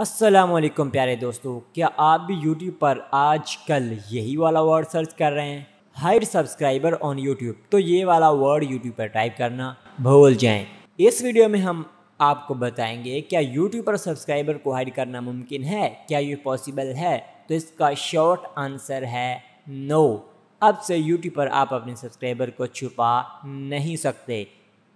असलम प्यारे दोस्तों क्या आप भी यूट्यूब पर आज कल यही वाला वर्ड सर्च कर रहे हैं हाइड सब्सक्राइबर ऑन यूट्यूब तो ये वाला वर्ड यूट्यूब पर टाइप करना भूल जाएं इस वीडियो में हम आपको बताएंगे क्या यूट्यूब पर सब्सक्राइबर को हाइड करना मुमकिन है क्या ये पॉसिबल है तो इसका शॉर्ट आंसर है नो अब से यूट्यूब पर आप अपने सब्सक्राइबर को छुपा नहीं सकते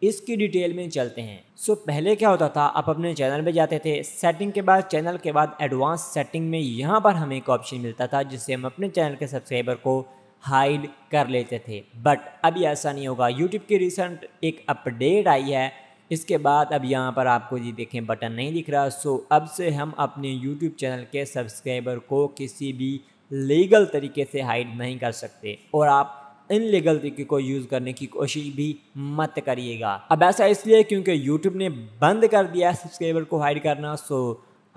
इसकी डिटेल में चलते हैं सो so, पहले क्या होता था आप अपने चैनल पे जाते थे सेटिंग के बाद चैनल के बाद एडवांस सेटिंग में यहाँ पर हमें एक ऑप्शन मिलता था जिससे हम अपने चैनल के सब्सक्राइबर को हाइड कर लेते थे बट अभी ऐसा नहीं होगा यूट्यूब की रिसेंट एक अपडेट आई है इसके बाद अब यहाँ पर आपको जी देखें बटन नहीं दिख रहा सो अब से हम अपने यूट्यूब चैनल के सब्सक्राइबर को किसी भी लीगल तरीके से हाइड नहीं कर सकते और आप इन लीगल तरीके को यूज़ करने की कोशिश भी मत करिएगा अब ऐसा इसलिए क्योंकि यूट्यूब ने बंद कर दिया है सब्सक्राइबर को हाइड करना सो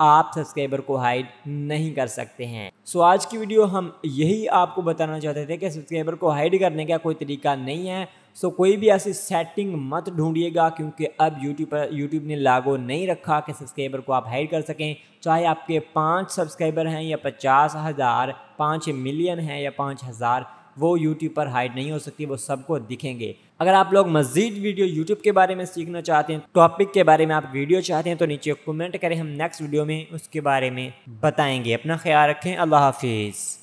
आप सब्सक्राइबर को हाइड नहीं कर सकते हैं सो आज की वीडियो हम यही आपको बताना चाहते थे कि सब्सक्राइबर को हाइड करने का कोई तरीका नहीं है सो कोई भी ऐसी सेटिंग मत ढूंढिएगा क्योंकि अब यूट्यूब पर यूट्यूब ने लागू नहीं रखा कि सब्सक्राइबर को आप हाइड कर सकें चाहे आपके पाँच सब्सक्राइबर हैं या पचास हज़ार पाँच मिलियन हैं या पाँच हज़ार वो यूट्यूब पर हाइड नहीं हो सकती वो सबको दिखेंगे अगर आप लोग मजीद वीडियो यूट्यूब के बारे में सीखना चाहते हैं टॉपिक के बारे में आप वीडियो चाहते हैं तो नीचे कमेंट करें हम नेक्स्ट वीडियो में उसके बारे में बताएंगे अपना ख्याल रखें अल्लाह हाफिज़